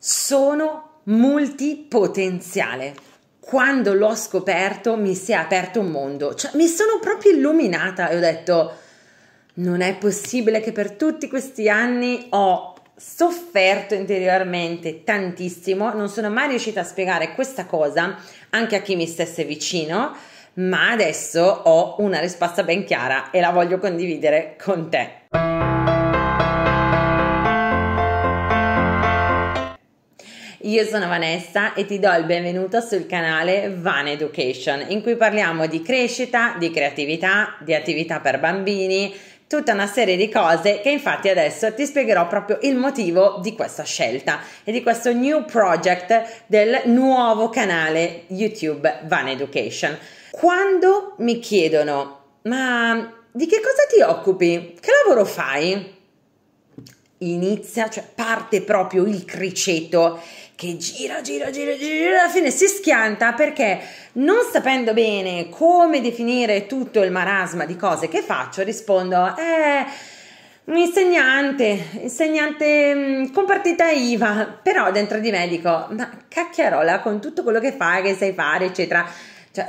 sono multipotenziale. Quando l'ho scoperto mi si è aperto un mondo, cioè mi sono proprio illuminata e ho detto non è possibile che per tutti questi anni ho sofferto interiormente tantissimo, non sono mai riuscita a spiegare questa cosa anche a chi mi stesse vicino, ma adesso ho una risposta ben chiara e la voglio condividere con te. Io sono Vanessa e ti do il benvenuto sul canale Van Education in cui parliamo di crescita, di creatività, di attività per bambini, tutta una serie di cose che infatti adesso ti spiegherò proprio il motivo di questa scelta e di questo new project del nuovo canale YouTube Van Education. Quando mi chiedono ma di che cosa ti occupi? Che lavoro fai? Inizia, cioè parte proprio il criceto che gira, gira, gira, gira, alla fine si schianta perché non sapendo bene come definire tutto il marasma di cose che faccio, rispondo, eh, un insegnante, insegnante mm, con partita IVA, però dentro di me dico, ma cacchiarola, con tutto quello che fai, che sai fare, eccetera. Cioè,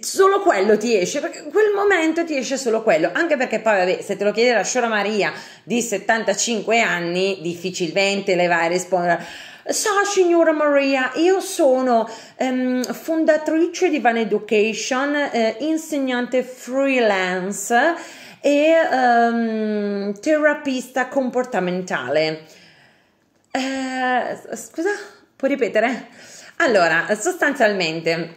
solo quello ti esce, perché in quel momento ti esce solo quello, anche perché poi, vabbè, se te lo chiede la Sciora Maria di 75 anni, difficilmente le vai a rispondere Ciao signora Maria, io sono um, fondatrice di Van Education, eh, insegnante freelance e um, terapista comportamentale. Eh, scusa, puoi ripetere? Allora, sostanzialmente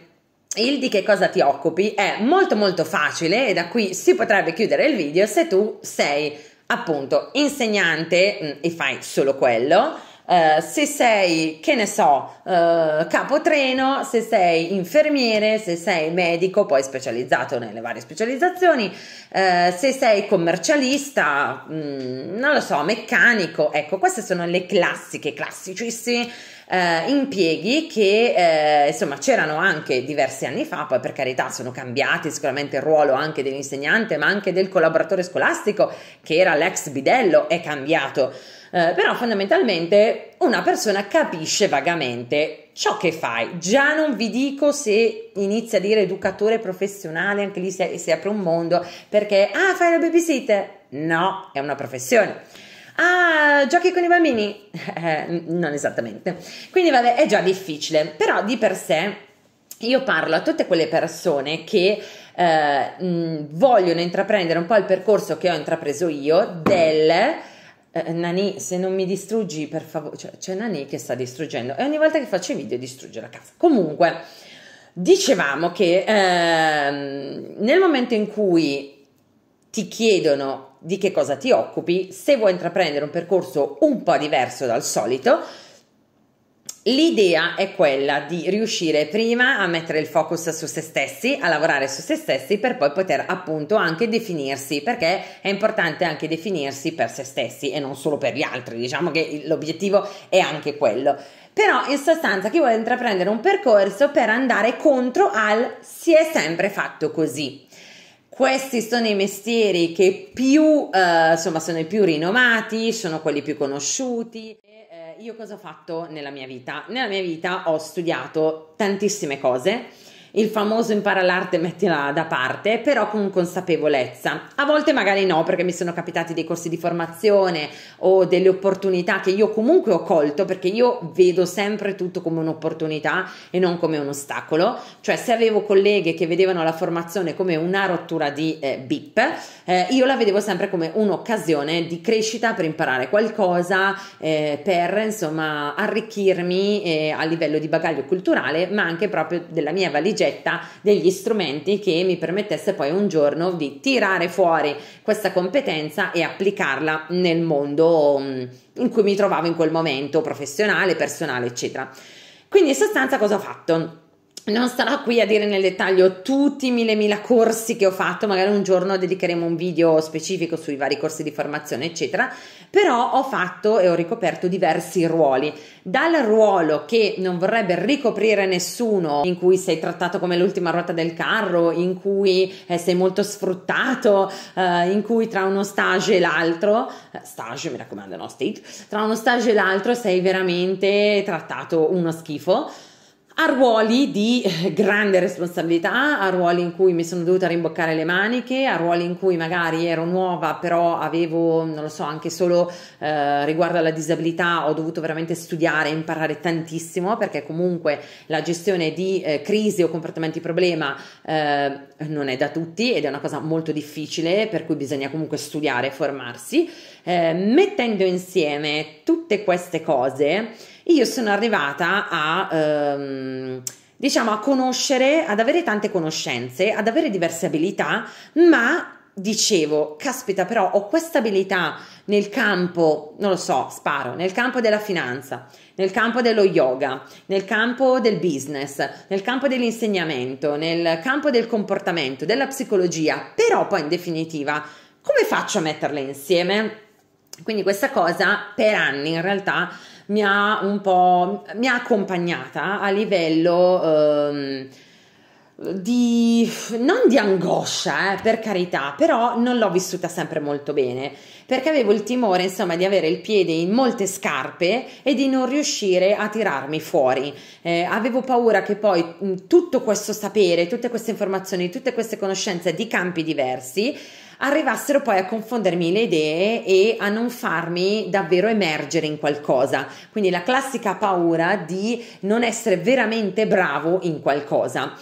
il di che cosa ti occupi è molto molto facile e da qui si potrebbe chiudere il video se tu sei appunto insegnante mm, e fai solo quello eh, se sei, che ne so, eh, capotreno, se sei infermiere, se sei medico, poi specializzato nelle varie specializzazioni, eh, se sei commercialista, mh, mm, non lo so, meccanico, ecco, queste sono le classiche, classicissime. Eh, impieghi che eh, insomma c'erano anche diversi anni fa, poi per carità sono cambiati sicuramente il ruolo anche dell'insegnante ma anche del collaboratore scolastico che era l'ex bidello è cambiato eh, però fondamentalmente una persona capisce vagamente ciò che fai. Già non vi dico se inizia a dire educatore professionale, anche lì si, si apre un mondo, perché ah, fai la babysitter? No, è una professione. Ah, giochi con i bambini? Eh, non esattamente. Quindi vabbè, è già difficile, però di per sé io parlo a tutte quelle persone che eh, mh, vogliono intraprendere un po' il percorso che ho intrapreso io del eh, Nani, se non mi distruggi per favore, cioè, c'è Nani che sta distruggendo e ogni volta che faccio i video distrugge la casa. Comunque, dicevamo che ehm, nel momento in cui ti chiedono di che cosa ti occupi, se vuoi intraprendere un percorso un po' diverso dal solito, L'idea è quella di riuscire prima a mettere il focus su se stessi, a lavorare su se stessi per poi poter appunto anche definirsi, perché è importante anche definirsi per se stessi e non solo per gli altri, diciamo che l'obiettivo è anche quello. Però in sostanza chi vuole intraprendere un percorso per andare contro al si è sempre fatto così questi sono i mestieri che più eh, insomma sono i più rinomati sono quelli più conosciuti eh, io cosa ho fatto nella mia vita? Nella mia vita ho studiato tantissime cose il famoso impara l'arte e mettila da parte, però con consapevolezza. A volte magari no, perché mi sono capitati dei corsi di formazione o delle opportunità che io comunque ho colto, perché io vedo sempre tutto come un'opportunità e non come un ostacolo. Cioè se avevo colleghe che vedevano la formazione come una rottura di eh, bip, eh, io la vedevo sempre come un'occasione di crescita per imparare qualcosa, eh, per insomma arricchirmi eh, a livello di bagaglio culturale, ma anche proprio della mia valigia soggetta degli strumenti che mi permettesse poi un giorno di tirare fuori questa competenza e applicarla nel mondo mm, in cui mi trovavo in quel momento, professionale, personale, eccetera. Quindi in sostanza cosa ho fatto? Non starò qui a dire nel dettaglio tutti i mille mila corsi che ho fatto, magari un giorno dedicheremo un video specifico sui vari corsi di formazione, eccetera, però ho fatto e ho ricoperto diversi ruoli, dal ruolo che non vorrebbe ricoprire nessuno, in cui sei trattato come l'ultima ruota del carro, in cui eh, sei molto sfruttato, eh, in cui tra uno stage e l'altro, eh, stage mi raccomando, no stage, tra uno stage e l'altro sei veramente trattato uno schifo a ruoli di eh, grande responsabilità, a ruoli in cui mi sono dovuta rimboccare le maniche, a ruoli in cui magari ero nuova, però avevo, non lo so, anche solo eh, riguardo alla disabilità ho dovuto veramente studiare e imparare tantissimo perché comunque la gestione di eh, crisi o comportamenti problema eh, non è da tutti ed è una cosa molto difficile per cui bisogna comunque studiare e formarsi. Eh, mettendo insieme tutte queste cose, io sono arrivata a... Ehm, diciamo a conoscere, ad avere tante conoscenze, ad avere diverse abilità, ma dicevo, caspita, però ho questa abilità nel campo, non lo so, sparo, nel campo della finanza, nel campo dello yoga, nel campo del business, nel campo dell'insegnamento, nel campo del comportamento, della psicologia, però poi in definitiva, come faccio a metterle insieme? Quindi questa cosa per anni in realtà mi ha un po' mi ha accompagnata a livello ehm, di non di angoscia, eh, per carità, però non l'ho vissuta sempre molto bene perché avevo il timore, insomma, di avere il piede in molte scarpe e di non riuscire a tirarmi fuori. Eh, avevo paura che poi tutto questo sapere, tutte queste informazioni, tutte queste conoscenze di campi diversi arrivassero poi a confondermi le idee e a non farmi davvero emergere in qualcosa. Quindi la classica paura di non essere veramente bravo in qualcosa.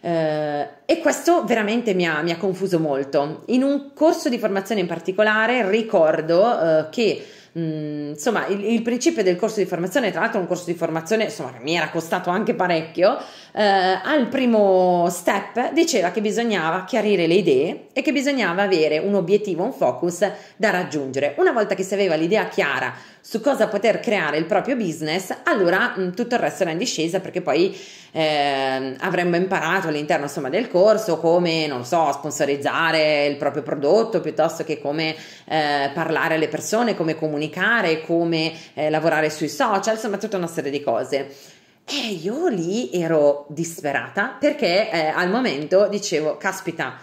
Eh, e questo veramente mi ha, mi ha, confuso molto. In un corso di formazione in particolare ricordo eh, che Mm, insomma, il, il, principe del corso di formazione, tra l'altro un corso di formazione insomma, che mi era costato anche parecchio, eh, al primo step diceva che bisognava chiarire le idee e che bisognava avere un obiettivo, un focus da raggiungere. Una volta che si aveva l'idea chiara, su cosa poter creare il proprio business, allora mh, mm, tutto il resto era in discesa perché poi eh, avremmo imparato all'interno insomma, del corso come, non so, sponsorizzare il proprio prodotto piuttosto che come eh, parlare alle persone, come comunicare, come eh, lavorare sui social, insomma tutta una serie di cose. E io lì ero disperata perché eh, al momento dicevo, caspita,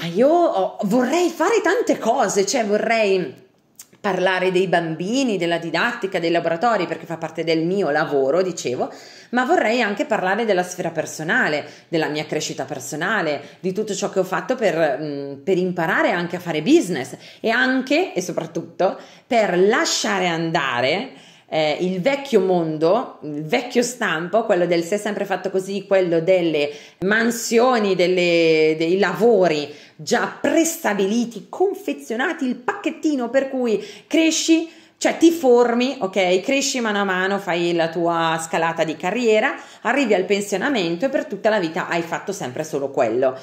ma io vorrei fare tante cose, cioè vorrei parlare dei bambini, della didattica, dei laboratori, perché fa parte del mio lavoro, dicevo, ma vorrei anche parlare della sfera personale, della mia crescita personale, di tutto ciò che ho fatto per, per imparare anche a fare business e anche e soprattutto per lasciare andare eh, il vecchio mondo, il vecchio stampo, quello del se è sempre fatto così, quello delle mansioni, delle, dei lavori già prestabiliti, confezionati, il pacchettino per cui cresci, cioè ti formi, ok? Cresci mano a mano, fai la tua scalata di carriera, arrivi al pensionamento e per tutta la vita hai fatto sempre solo quello.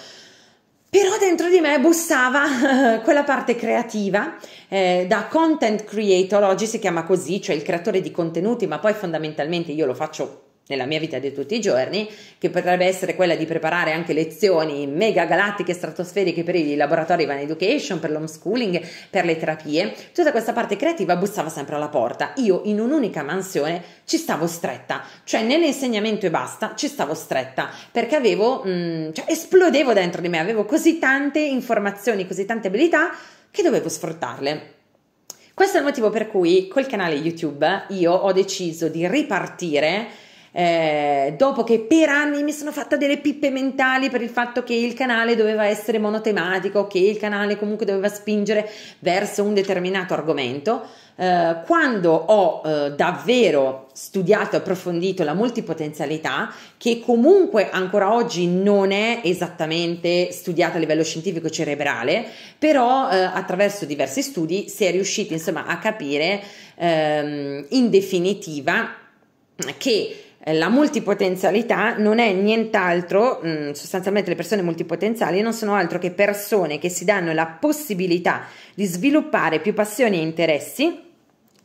Però dentro di me bussava quella parte creativa eh, da content creator, oggi si chiama così, cioè il creatore di contenuti, ma poi fondamentalmente io lo faccio nella mia vita di tutti i giorni, che potrebbe essere quella di preparare anche lezioni mega galattiche, e stratosferiche per i laboratori Van Education, per l'homeschooling, per le terapie, tutta questa parte creativa bussava sempre alla porta. Io in un'unica mansione ci stavo stretta, cioè nell'insegnamento e basta ci stavo stretta, perché avevo, mh, mm, cioè esplodevo dentro di me, avevo così tante informazioni, così tante abilità che dovevo sfruttarle. Questo è il motivo per cui col canale YouTube io ho deciso di ripartire eh, dopo che per anni mi sono fatta delle pippe mentali per il fatto che il canale doveva essere monotematico, che il canale comunque doveva spingere verso un determinato argomento, eh, quando ho eh, davvero studiato e approfondito la multipotenzialità, che comunque ancora oggi non è esattamente studiata a livello scientifico cerebrale, però eh, attraverso diversi studi si è riusciti insomma a capire ehm, in definitiva che eh, la multipotenzialità non è nient'altro, mm, sostanzialmente le persone multipotenziali non sono altro che persone che si danno la possibilità di sviluppare più passioni e interessi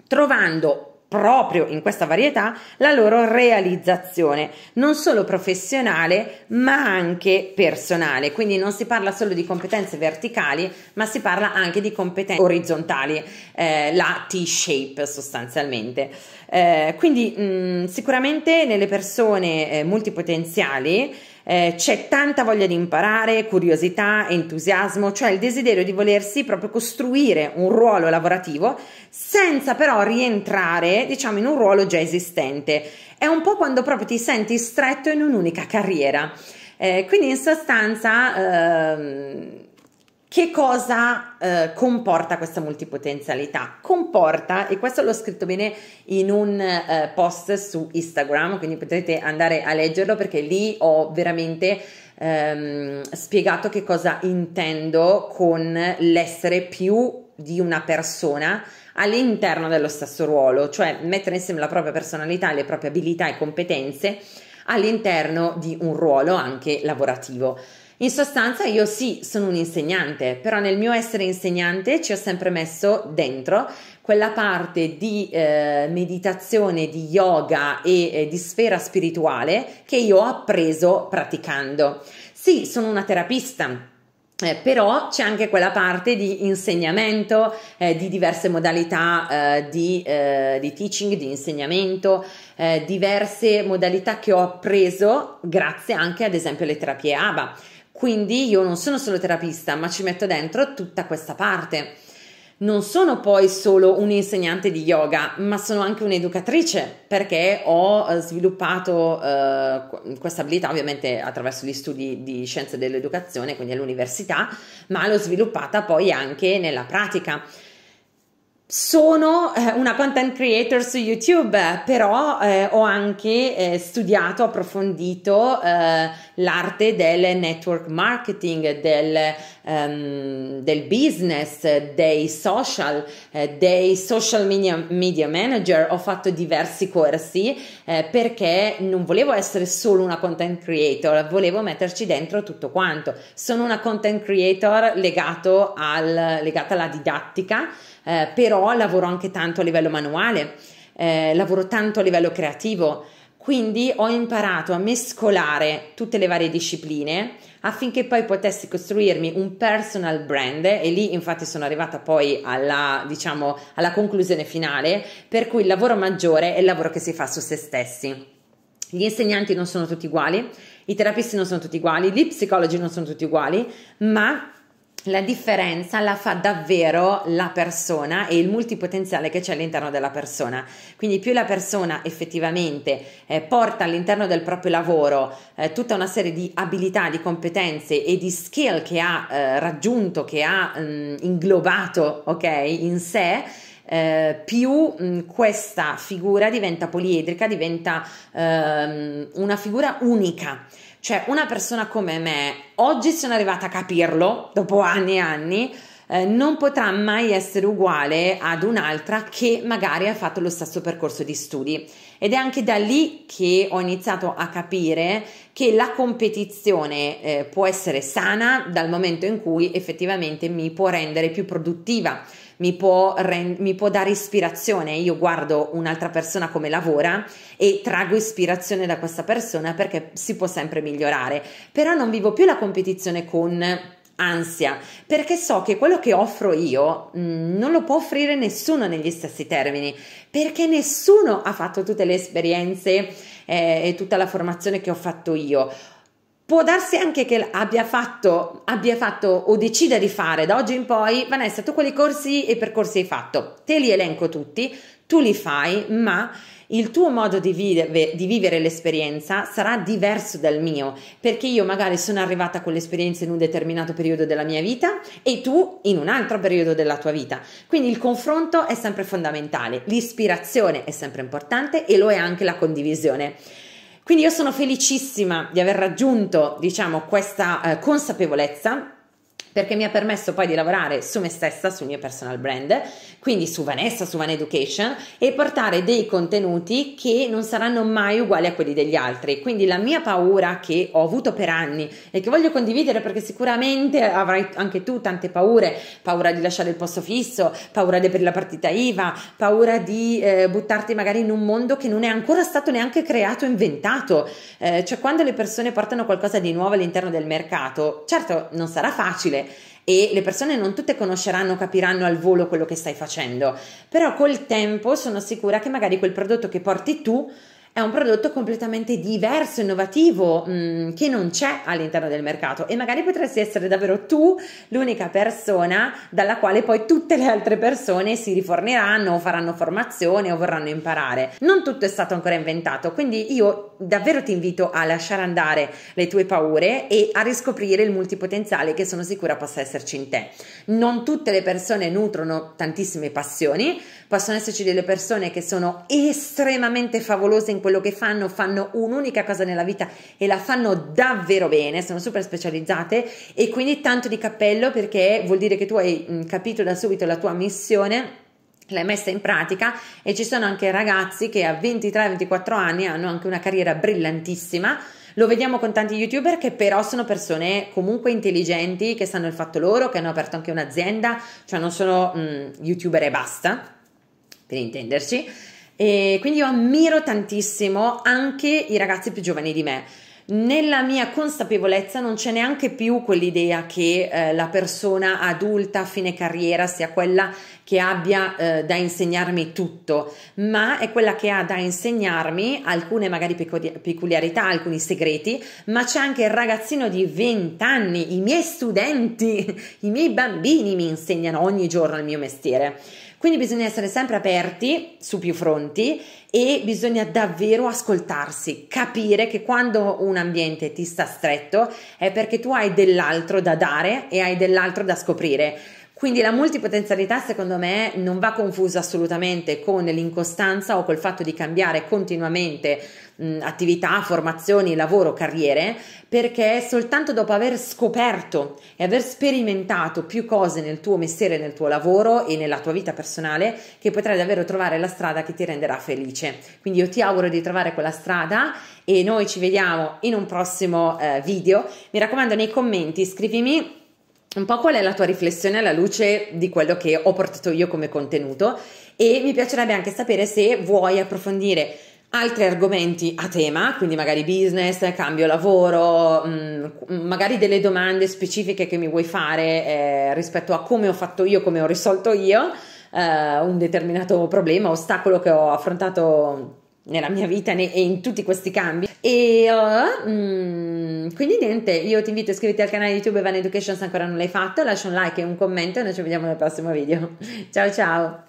trovando proprio in questa varietà la loro realizzazione, non solo professionale ma anche personale. Quindi non si parla solo di competenze verticali, ma si parla anche di competenze orizzontali, eh, la T-shape sostanzialmente. Eh, quindi mh, mm, sicuramente nelle persone eh, multipotenziali eh, c'è tanta voglia di imparare, curiosità, entusiasmo, cioè il desiderio di volersi proprio costruire un ruolo lavorativo senza però rientrare, diciamo, in un ruolo già esistente. È un po' quando proprio ti senti stretto in un'unica carriera. Eh, quindi in sostanza... Ehm, che cosa eh, comporta questa multipotenzialità? Comporta, e questo l'ho scritto bene in un eh, post su Instagram, quindi potete andare a leggerlo perché lì ho veramente ehm, spiegato che cosa intendo con l'essere più di una persona all'interno dello stesso ruolo, cioè mettere insieme la propria personalità, le proprie abilità e competenze all'interno di un ruolo anche lavorativo. In sostanza io sì sono un insegnante, però nel mio essere insegnante ci ho sempre messo dentro quella parte di eh, meditazione, di yoga e eh, di sfera spirituale che io ho appreso praticando. Sì, sono una terapista, eh, però c'è anche quella parte di insegnamento, eh, di diverse modalità eh, di, eh, di, teaching, di insegnamento, eh, diverse modalità che ho appreso grazie anche ad esempio alle terapie ABA. Quindi io non sono solo terapista, ma ci metto dentro tutta questa parte. Non sono poi solo un'insegnante di yoga, ma sono anche un'educatrice perché ho eh, sviluppato eh, questa abilità ovviamente attraverso gli studi di scienze dell'educazione, quindi all'università, ma l'ho sviluppata poi anche nella pratica sono eh, una content creator su YouTube, però eh, ho anche eh, studiato, approfondito eh, l'arte del network marketing, del, um, del business, dei social, eh, dei social media, media, manager. Ho fatto diversi corsi eh, perché non volevo essere solo una content creator, volevo metterci dentro tutto quanto. Sono una content creator legato al, legata alla didattica eh, però lavoro anche tanto a livello manuale, eh, lavoro tanto a livello creativo, quindi ho imparato a mescolare tutte le varie discipline affinché poi potessi costruirmi un personal brand e lì infatti sono arrivata poi alla, diciamo, alla conclusione finale, per cui il lavoro maggiore è il lavoro che si fa su se stessi. Gli insegnanti non sono tutti uguali, i terapisti non sono tutti uguali, gli psicologi non sono tutti uguali, ma la differenza la fa davvero la persona e il multipotenziale che c'è all'interno della persona. Quindi più la persona effettivamente eh, porta all'interno del proprio lavoro eh, tutta una serie di abilità, di competenze e di skill che ha eh, raggiunto, che ha mh, mm, inglobato okay, in sé, eh, più mh, mm, questa figura diventa poliedrica, diventa ehm, una figura unica cioè, una persona come me, oggi sono arrivata a capirlo, dopo anni e anni, eh, non potrà mai essere uguale ad un'altra che magari ha fatto lo stesso percorso di studi ed è anche da lì che ho iniziato a capire che la competizione eh, può essere sana dal momento in cui effettivamente mi può rendere più produttiva. Mi può, rend- mi può, dare ispirazione. Io guardo un'altra persona come lavora e trago ispirazione da questa persona perché si può sempre migliorare, però non vivo più la competizione con ansia, perché so che quello che offro io mm, non lo può offrire nessuno negli stessi termini, perché nessuno ha fatto tutte le esperienze eh, e tutta la formazione che ho fatto io. Può darsi anche che abbia fatto, abbia fatto o decida di fare da oggi in poi, Vanessa, tu quali corsi e percorsi hai fatto? Te li elenco tutti, tu li fai, ma il tuo modo di, vive, di, vivere l'esperienza sarà diverso dal mio, perché io magari sono arrivata con l'esperienza in un determinato periodo della mia vita e tu in un altro periodo della tua vita. Quindi il confronto è sempre fondamentale, l'ispirazione è sempre importante e lo è anche la condivisione. Quindi io sono felicissima di aver raggiunto, diciamo, questa eh, consapevolezza perché mi ha permesso poi di lavorare su me stessa, sul mio personal brand, quindi su Vanessa, su Van Education e portare dei contenuti che non saranno mai uguali a quelli degli altri. Quindi la mia paura che ho avuto per anni e che voglio condividere perché sicuramente avrai anche tu tante paure, paura di lasciare il posto fisso, paura di aprire la partita IVA, paura di eh, buttarti magari in un mondo che non è ancora stato neanche creato, inventato. Eh, cioè quando le persone portano qualcosa di nuovo all'interno del mercato, certo non sarà facile difficile e le persone non tutte conosceranno, capiranno al volo quello che stai facendo, però col tempo sono sicura che magari quel prodotto che porti tu è un prodotto completamente diverso, innovativo, mh, mm, che non c'è all'interno del mercato e magari potresti essere davvero tu l'unica persona dalla quale poi tutte le altre persone si riforniranno o faranno formazione o vorranno imparare. Non tutto è stato ancora inventato, quindi io davvero ti invito a lasciare andare le tue paure e a riscoprire il multipotenziale che sono sicura possa esserci in te. Non tutte le persone nutrono tantissime passioni, possono esserci delle persone che sono estremamente favolose in quello che fanno, fanno un'unica cosa nella vita e la fanno davvero bene, sono super specializzate e quindi tanto di cappello perché vuol dire che tu hai capito da subito la tua missione l'hai messa in pratica e ci sono anche ragazzi che a 23-24 anni hanno anche una carriera brillantissima. Lo vediamo con tanti youtuber che però sono persone comunque intelligenti, che sanno il fatto loro, che hanno aperto anche un'azienda, cioè non sono mm, youtuber e basta, per intenderci e quindi io ammiro tantissimo anche i ragazzi più giovani di me. Nella mia consapevolezza non c'è neanche più quell'idea che eh, la persona adulta a fine carriera sia quella che abbia eh, da insegnarmi tutto, ma è quella che ha da insegnarmi alcune magari peculiarità, alcuni segreti, ma c'è anche il ragazzino di 20 anni, i miei studenti, i miei bambini mi insegnano ogni giorno il mio mestiere. Quindi bisogna essere sempre aperti su più fronti e bisogna davvero ascoltarsi, capire che quando un ambiente ti sta stretto è perché tu hai dell'altro da dare e hai dell'altro da scoprire quindi la multipotenzialità secondo me non va confusa assolutamente con l'incostanza o col fatto di cambiare continuamente mh, attività, formazioni, lavoro, carriere, perché soltanto dopo aver scoperto e aver sperimentato più cose nel tuo mestiere, nel tuo lavoro e nella tua vita personale che potrai davvero trovare la strada che ti renderà felice. Quindi io ti auguro di trovare quella strada e noi ci vediamo in un prossimo eh, video. Mi raccomando nei commenti scrivimi un po' qual è la tua riflessione alla luce di quello che ho portato io come contenuto e mi piacerebbe anche sapere se vuoi approfondire altri argomenti a tema, quindi magari business, cambio lavoro, mm, magari delle domande specifiche che mi vuoi fare eh, rispetto a come ho fatto io, come ho risolto io eh, un determinato problema, ostacolo che ho affrontato nella mia vita e in tutti questi cambi. E uh, eh, mh, mm, quindi niente, io ti invito a iscriverti al canale YouTube Van Education se ancora non l'hai fatto, lascia un like e un commento e noi ci vediamo nel prossimo video. Ciao ciao!